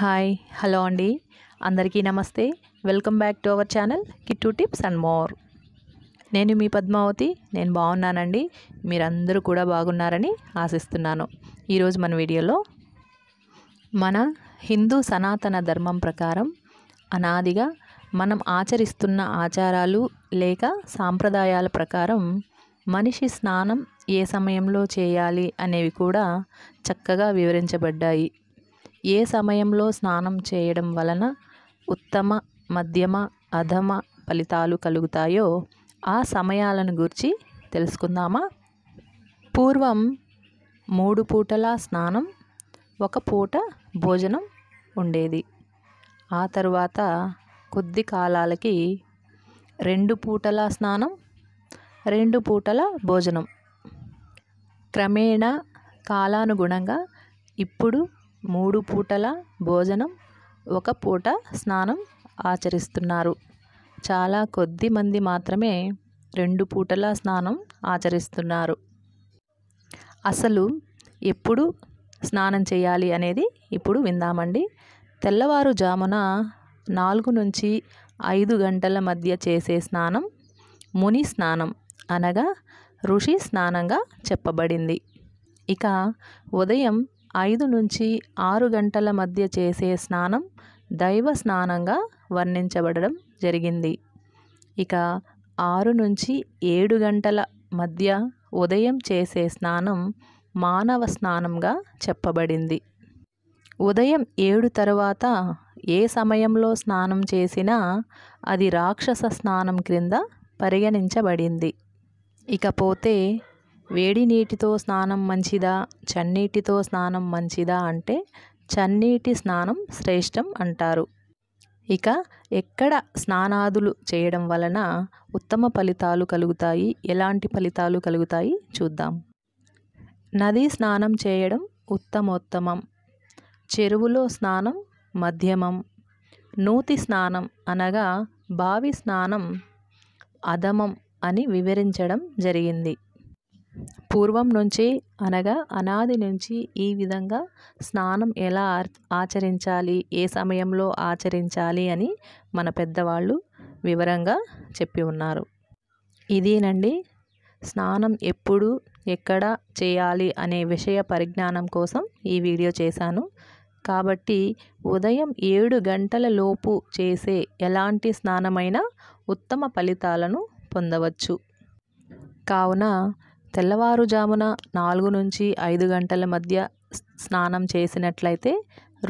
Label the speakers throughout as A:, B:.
A: hi hello అండి అందరికీ నమస్తే welcome back to our channel Kittu tips and more నేను మీ పద్మావతి నేను బాగున్నానండి మీరందరూ కూడా బాగున్నారని ఆశిస్తున్నాను ఈరోజు మన వీడియోలో మన హిందూ సనాతన ధర్మం ప్రకారం అనాదిగా మనం ఆచరిస్తున్న ఆచారాలు లేక సాంప్రదాయాల ప్రకారం మనిషి స్నానం ఏ సమయంలో చేయాలి అనేవి కూడా చక్కగా వివరించబడ్డాయి ఏ సమయంలో స్నానం చేయడం వలన ఉత్తమ మధ్యమ అధమ ఫలితాలు కలుగుతాయో ఆ సమయాలను గురించి తెలుసుకుందామా పూర్వం మూడు పూటల స్నానం ఒక పూట భోజనం ఉండేది ఆ తరువాత కొద్ది కాలాలకి రెండు పూటల స్నానం రెండు పూటల భోజనం క్రమేణా కాలానుగుణంగా ఇప్పుడు మూడు పూటల భోజనం ఒక పూట స్నానం ఆచరిస్తున్నారు చాలా కొద్ది మంది మాత్రమే రెండు పూటల స్నానం ఆచరిస్తున్నారు అసలు ఎప్పుడు స్నానం చేయాలి అనేది ఇప్పుడు విందామండి తెల్లవారుజామున నాలుగు నుంచి ఐదు గంటల మధ్య చేసే స్నానం ముని స్నానం అనగా ఋషి స్నానంగా చెప్పబడింది ఇక ఉదయం ఐదు నుంచి ఆరు గంటల మధ్య చేసే స్నానం దైవ స్నానంగా వర్ణించబడడం జరిగింది ఇక ఆరు నుంచి ఏడు గంటల మధ్య ఉదయం చేసే స్నానం మానవ స్నానంగా చెప్పబడింది ఉదయం ఏడు తరువాత ఏ సమయంలో స్నానం చేసినా అది రాక్షస స్నానం క్రింద పరిగణించబడింది ఇకపోతే వేడి నీటితో స్నానం మంచిదా చన్నీటితో స్నానం మంచిదా అంటే చన్నీటి స్నానం శ్రేష్టం అంటారు ఇక ఎక్కడ స్నానాదులు చేయడం వలన ఉత్తమ ఫలితాలు కలుగుతాయి ఎలాంటి ఫలితాలు కలుగుతాయి చూద్దాం నదీ స్నానం చేయడం ఉత్తమోత్తమం చెరువులో స్నానం మధ్యమం నూతి స్నానం అనగా బావి స్నానం అధమం అని వివరించడం జరిగింది పూర్వం నుంచి అనగా అనాది నుంచి ఈ విధంగా స్నానం ఎలా ఆచరించాలి ఏ సమయంలో ఆచరించాలి అని మన పెద్దవాళ్ళు వివరంగా చెప్పి ఉన్నారు ఇదేనండి స్నానం ఎప్పుడు ఎక్కడ చేయాలి అనే విషయ పరిజ్ఞానం కోసం ఈ వీడియో చేశాను కాబట్టి ఉదయం ఏడు గంటల లోపు చేసే ఎలాంటి స్నానమైనా ఉత్తమ ఫలితాలను పొందవచ్చు కావున తెల్లవారుజామున నాలుగు నుంచి ఐదు గంటల మధ్య స్నానం చేసినట్లయితే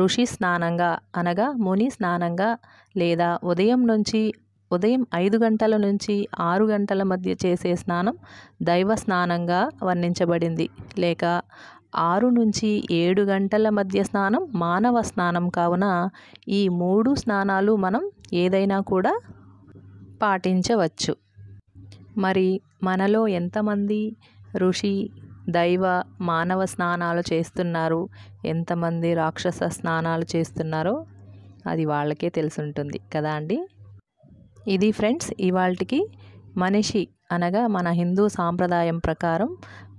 A: ఋషి స్నానంగా అనగా ముని స్నానంగా లేదా ఉదయం నుంచి ఉదయం ఐదు గంటల నుంచి ఆరు గంటల మధ్య చేసే స్నానం దైవ స్నానంగా వర్ణించబడింది లేక ఆరు నుంచి ఏడు గంటల మధ్య స్నానం మానవ స్నానం కావున ఈ మూడు స్నానాలు మనం ఏదైనా కూడా పాటించవచ్చు మరి మనలో ఎంతమంది ఋషి దైవ మానవ స్నానాలు చేస్తున్నారు ఎంతమంది రాక్షస స్నానాలు చేస్తున్నారో అది వాళ్ళకే తెలుసుంటుంది కదా అండి ఇది ఫ్రెండ్స్ ఇవాళకి మనిషి అనగా మన హిందూ సాంప్రదాయం ప్రకారం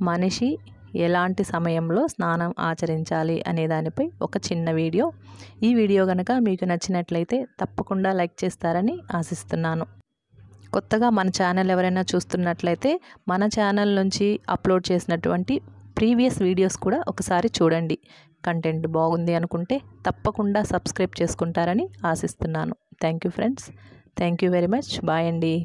A: మనిషి ఎలాంటి సమయంలో స్నానం ఆచరించాలి అనే దానిపై ఒక చిన్న వీడియో ఈ వీడియో కనుక మీకు నచ్చినట్లయితే తప్పకుండా లైక్ చేస్తారని ఆశిస్తున్నాను కొత్తగా మన ఛానల్ ఎవరైనా చూస్తున్నట్లయితే మన ఛానల్ నుంచి అప్లోడ్ చేసినటువంటి ప్రీవియస్ వీడియోస్ కూడా ఒకసారి చూడండి కంటెంట్ బాగుంది అనుకుంటే తప్పకుండా సబ్స్క్రైబ్ చేసుకుంటారని ఆశిస్తున్నాను thank you friends thank you very much bye అండి